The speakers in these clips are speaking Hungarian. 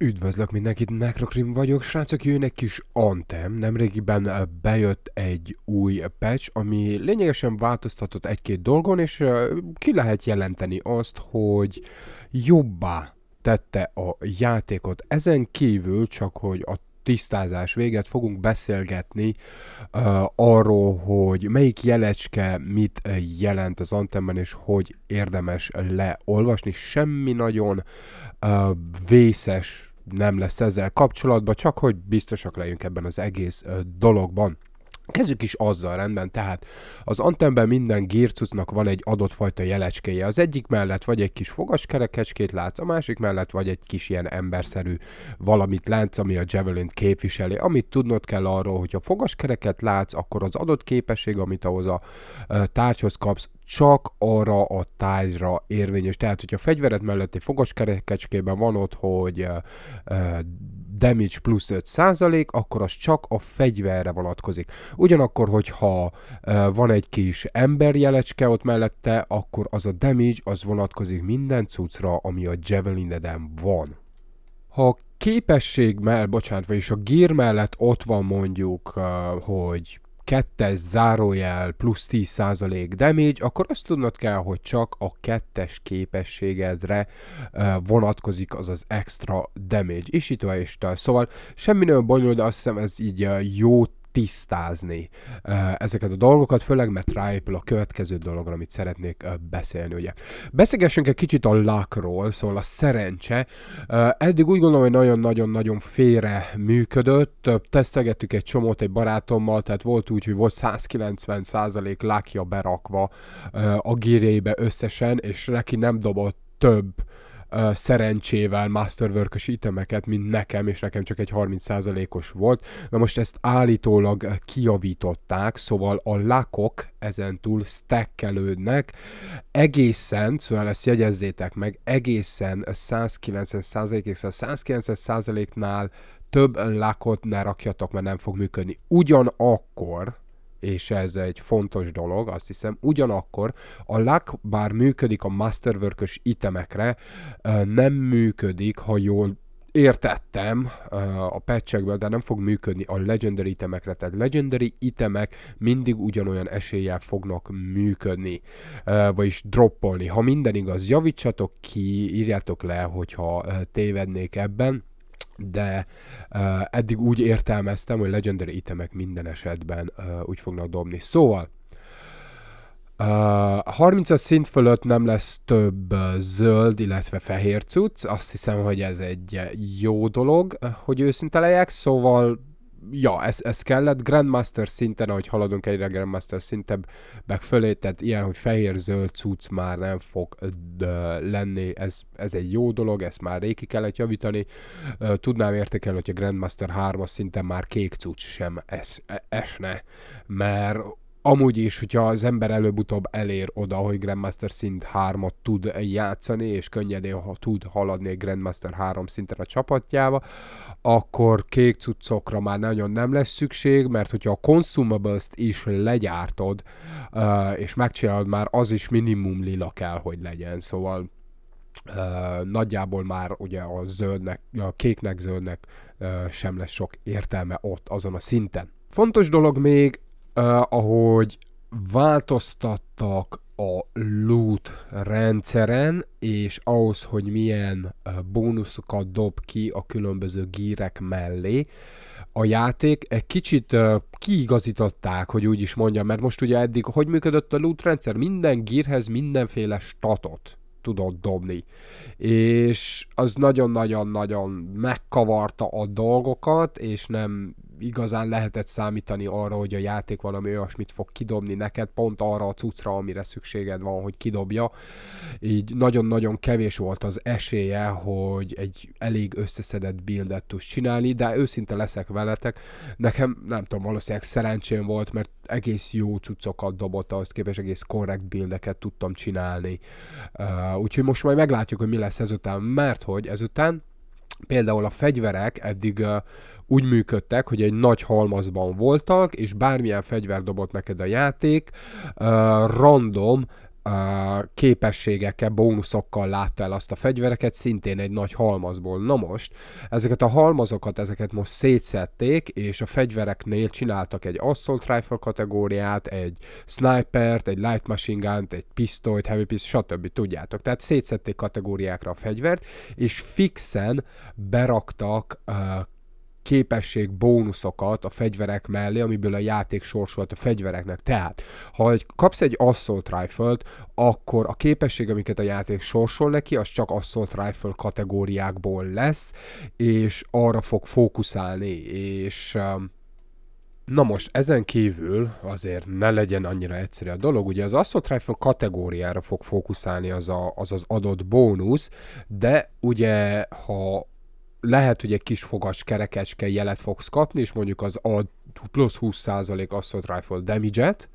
Üdvözlök mindenkit, Necrocrim vagyok, srácok, jön egy kis Antem. Nemrégiben bejött egy új patch, ami lényegesen változtatott egy-két dolgon, és ki lehet jelenteni azt, hogy jobbá tette a játékot. Ezen kívül csak, hogy a tisztázás véget fogunk beszélgetni uh, arról, hogy melyik jelecske mit jelent az Antemben, és hogy érdemes leolvasni. Semmi nagyon uh, vészes nem lesz ezzel kapcsolatban, csak hogy biztosak legyünk ebben az egész dologban. Kezdjük is azzal rendben, tehát az antenben minden gírcucnak van egy adott fajta jelecskéje. Az egyik mellett vagy egy kis fogaskerekecskét látsz, a másik mellett vagy egy kis ilyen emberszerű valamit látsz, ami a javelin képviseli. Amit tudnod kell arról, hogy a fogaskereket látsz, akkor az adott képesség, amit ahhoz a tárgyhoz kapsz, csak arra a tájra érvényes. Tehát, hogyha a fegyveret melletti fogaskerekecskében van ott, hogy uh, damage plusz 5 százalék, akkor az csak a fegyverre vonatkozik. Ugyanakkor, hogyha uh, van egy kis emberjelecske ott mellette, akkor az a damage az vonatkozik minden cuccra, ami a javelineden van. Ha képesség bocsánat, vagyis a gír mellett ott van mondjuk, hogy kettes zárójel plusz 10% damage, akkor azt tudnod kell, hogy csak a kettes képességedre vonatkozik az az extra damage. És itt van tal. Szóval semmi nagyon bonyolult, de azt hiszem ez így jó tisztázni ezeket a dolgokat, főleg mert ráépül a következő dologra, amit szeretnék beszélni, ugye. Beszélgessünk egy kicsit a lakról, szóval a szerencse. Eddig úgy gondolom, hogy nagyon-nagyon-nagyon félre működött. Tesztegettük egy csomót egy barátommal, tehát volt úgy, hogy volt 190% lakja berakva a gírébe összesen, és neki nem dobott több szerencsével masterwork itemeket, mint nekem, és nekem csak egy 30%-os volt. Na most ezt állítólag kiavították, szóval a lakok ezentúl stackelődnek egészen, szóval ezt jegyezzétek meg, egészen 190%-ig, szóval 190%-nál több lakot ne rakjatok, mert nem fog működni. Ugyanakkor és ez egy fontos dolog, azt hiszem. Ugyanakkor a lak bár működik a masterwork itemekre, nem működik, ha jól értettem a patchekből, de nem fog működni a legendary itemekre, tehát legendary itemek mindig ugyanolyan eséllyel fognak működni, vagyis droppolni. Ha minden igaz, javítsatok ki, írjátok le, hogyha tévednék ebben, de uh, eddig úgy értelmeztem, hogy legendary itemek minden esetben uh, úgy fognak dobni. Szóval, Uh, 30 szint fölött nem lesz több uh, zöld, illetve fehér cucc. Azt hiszem, hogy ez egy jó dolog, hogy őszinte legyek, szóval ja, ez, ez kellett. Grandmaster szinten, ahogy haladunk egyre Grandmaster meg fölé, tehát ilyen, hogy fehér-zöld cucc már nem fog lenni, ez, ez egy jó dolog, ezt már régi kellett javítani. Tudnám értékelni, hogy a Grandmaster 3-as szinten már kék cucc sem es, e, esne, mert amúgy is, hogyha az ember előbb-utóbb elér oda, hogy Grandmaster szint 3-ot tud játszani, és könnyedén ha tud haladni egy Grandmaster 3 szinten a csapatjába, akkor kék cuccokra már nagyon nem lesz szükség, mert hogyha a consumables-t is legyártod, és megcsinálod már, az is minimum lila kell, hogy legyen, szóval Uh, nagyjából már ugye a zöldnek, a kéknek, zöldnek uh, sem lesz sok értelme ott, azon a szinten. Fontos dolog még, uh, ahogy változtattak a loot rendszeren, és ahhoz, hogy milyen bónuszokat dob ki a különböző gírek mellé, a játék egy kicsit kiigazították, hogy úgy is mondjam, mert most ugye eddig, hogy működött a loot rendszer? Minden gírhez mindenféle statot tudott dobni. És az nagyon-nagyon-nagyon megkavarta a dolgokat, és nem igazán lehetett számítani arra, hogy a játék valami olyasmit fog kidobni neked, pont arra a cuccra, amire szükséged van, hogy kidobja. Így nagyon-nagyon kevés volt az esélye, hogy egy elég összeszedett buildet tudsz csinálni, de őszinte leszek veletek. Nekem, nem tudom, valószínűleg szerencsém volt, mert egész jó cuccokat dobott, ahhoz képest egész korrekt buildeket tudtam csinálni. Uh, úgyhogy most majd meglátjuk, hogy mi lesz ezután, mert hogy ezután például a fegyverek eddig uh, úgy működtek, hogy egy nagy halmazban voltak, és bármilyen fegyver dobott neked a játék, uh, random uh, képességekkel, bónuszokkal látta el azt a fegyvereket, szintén egy nagy halmazból. Na most, ezeket a halmazokat, ezeket most szétszették, és a fegyvereknél csináltak egy Assault Rifle kategóriát, egy Snipert, egy Light Machine Gun-t, egy pisztolyt, Heavy Pistolt, stb. tudjátok. Tehát szétszették kategóriákra a fegyvert, és fixen beraktak uh, képesség bónuszokat a fegyverek mellé, amiből a játék sorsolt a fegyvereknek. Tehát, ha egy, kapsz egy assault rifle akkor a képesség, amiket a játék sorsol neki, az csak assault rifle kategóriákból lesz, és arra fog fókuszálni, és... Um, na most ezen kívül azért ne legyen annyira egyszerű a dolog, ugye az Assault Rifle kategóriára fog fókuszálni az a, az, az adott bónusz, de ugye ha lehet, hogy egy kis fogas kerekecske jelet fogsz kapni, és mondjuk az a plusz 20% Assault Rifle damage-et,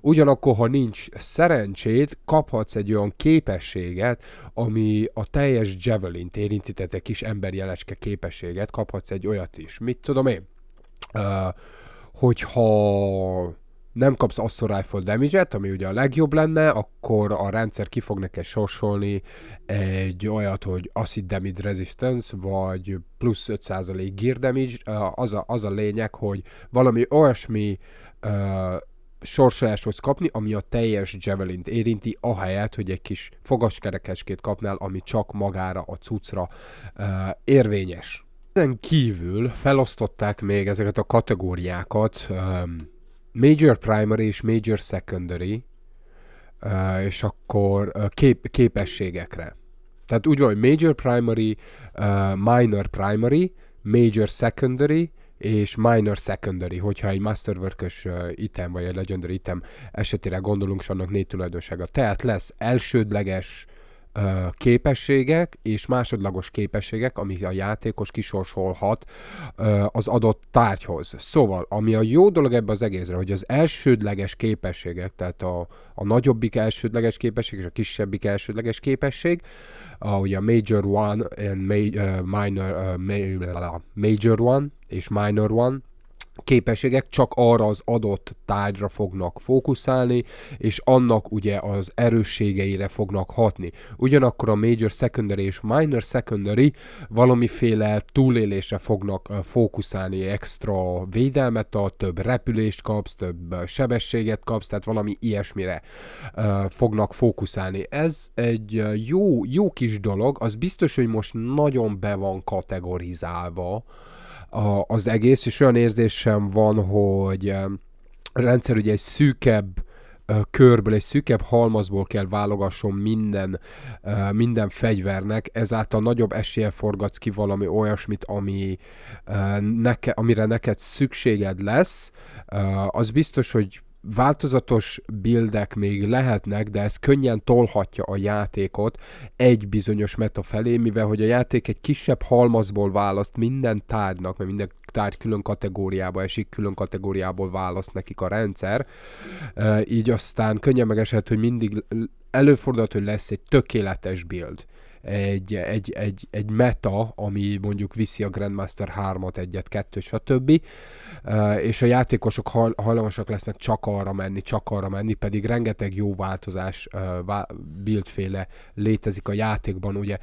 Ugyanakkor, ha nincs szerencséd, kaphatsz egy olyan képességet, ami a teljes javelint érinti, tehát egy kis emberjeleske képességet, kaphatsz egy olyat is. Mit tudom én? Uh, hogyha nem kapsz Assault Rifle damage ami ugye a legjobb lenne, akkor a rendszer ki fog neked sorsolni egy olyat, hogy Acid Damage Resistance, vagy plusz 5% Gear Damage, az a, az a lényeg, hogy valami olyasmi uh, sorsolást fogsz kapni, ami a teljes javelint érinti, ahelyett, hogy egy kis fogaskerekeskét kapnál, ami csak magára a cuccra uh, érvényes. Ezen kívül felosztották még ezeket a kategóriákat, um, major primary és major secondary, és akkor kép, képességekre. Tehát úgy van, hogy major primary, minor primary, major secondary, és minor secondary, hogyha egy masterworkös item vagy egy legendary item esetére gondolunk, és annak négy tulajdonsága. Tehát lesz elsődleges, képességek és másodlagos képességek, ami a játékos kisorsolhat az adott tárgyhoz. Szóval, ami a jó dolog ebbe az egészre, hogy az elsődleges képességek, tehát a, a nagyobbik elsődleges képesség és a kisebbik elsődleges képesség, ahogy a Major One and major, uh, Minor uh, Major One és Minor One, képességek csak arra az adott tárgyra fognak fókuszálni, és annak ugye az erősségeire fognak hatni. Ugyanakkor a major secondary és minor secondary valamiféle túlélésre fognak fókuszálni, extra védelmet ad, több repülést kapsz, több sebességet kapsz, tehát valami ilyesmire fognak fókuszálni. Ez egy jó, jó kis dolog, az biztos, hogy most nagyon be van kategorizálva, a, az egész, és olyan érzésem van, hogy a rendszer ugye egy szűkebb körből, egy szűkebb halmazból kell válogasson minden, minden fegyvernek, ezáltal nagyobb esélye forgatsz ki valami olyasmit, ami neke, amire neked szükséged lesz. Az biztos, hogy változatos bildek még lehetnek, de ez könnyen tolhatja a játékot egy bizonyos meta felé, mivel hogy a játék egy kisebb halmazból választ minden tárgynak, mert minden tárgy külön kategóriába esik, külön kategóriából választ nekik a rendszer, így aztán könnyen megeshet, hogy mindig előfordulhat, hogy lesz egy tökéletes build egy, egy, egy, egy meta, ami mondjuk viszi a Grandmaster 3-at, 1-et, 2 stb. És a játékosok hajlamosak lesznek csak arra menni, csak arra menni, pedig rengeteg jó változás, buildféle létezik a játékban, ugye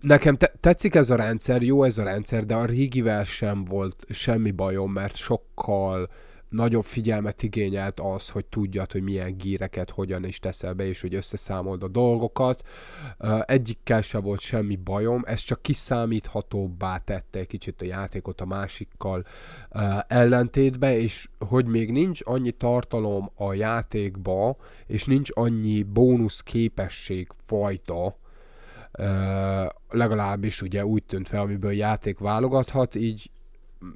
nekem te- tetszik ez a rendszer, jó ez a rendszer, de a régivel sem volt semmi bajom, mert sokkal uh, nagyobb figyelmet igényelt az, hogy tudjad, hogy milyen gíreket hogyan is teszel be, és hogy összeszámold a dolgokat. Egyikkel se volt semmi bajom, ez csak kiszámíthatóbbá tette egy kicsit a játékot a másikkal ellentétbe, és hogy még nincs annyi tartalom a játékba, és nincs annyi bónusz képesség fajta, legalábbis ugye úgy tűnt fel, amiből játék válogathat, így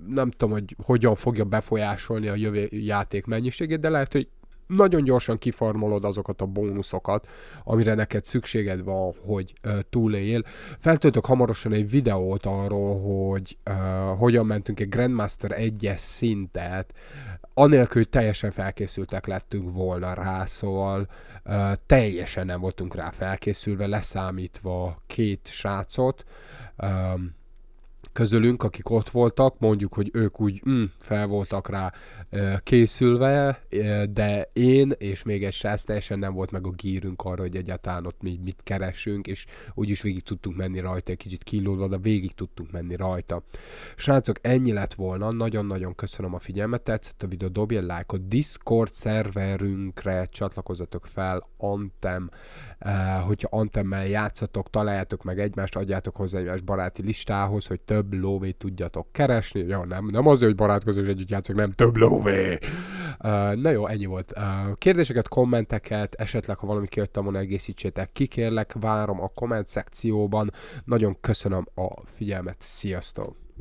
nem tudom, hogy hogyan fogja befolyásolni a jövő játék mennyiségét, de lehet, hogy nagyon gyorsan kifarmolod azokat a bónuszokat, amire neked szükséged van, hogy túléljél. Feltöltök hamarosan egy videót arról, hogy uh, hogyan mentünk egy Grandmaster 1-es szintet, anélkül, hogy teljesen felkészültek lettünk volna rá, szóval uh, teljesen nem voltunk rá felkészülve, leszámítva két srácot, um, közülünk, akik ott voltak, mondjuk, hogy ők úgy mm, fel voltak rá készülve, de én és még egy sász teljesen nem volt meg a gírünk arra, hogy egyáltalán ott mi mit keresünk, és úgyis végig tudtunk menni rajta, egy kicsit kilódva, de végig tudtunk menni rajta. Srácok, ennyi lett volna, nagyon-nagyon köszönöm a figyelmet, tetszett a videó, dobj egy a Discord szerverünkre csatlakozzatok fel, Antem Eh, hogyha Antemmel játszatok, találjátok meg egymást, adjátok hozzá egymás baráti listához, hogy több lóvé tudjatok keresni. Ja, nem, nem azért, hogy barátkozó együtt játszok, nem több lóvé. Eh, na jó, ennyi volt. Eh, kérdéseket, kommenteket, esetleg ha valami kijött, volna egészítsétek ki, kérlek, várom a komment szekcióban. Nagyon köszönöm a figyelmet, sziasztok!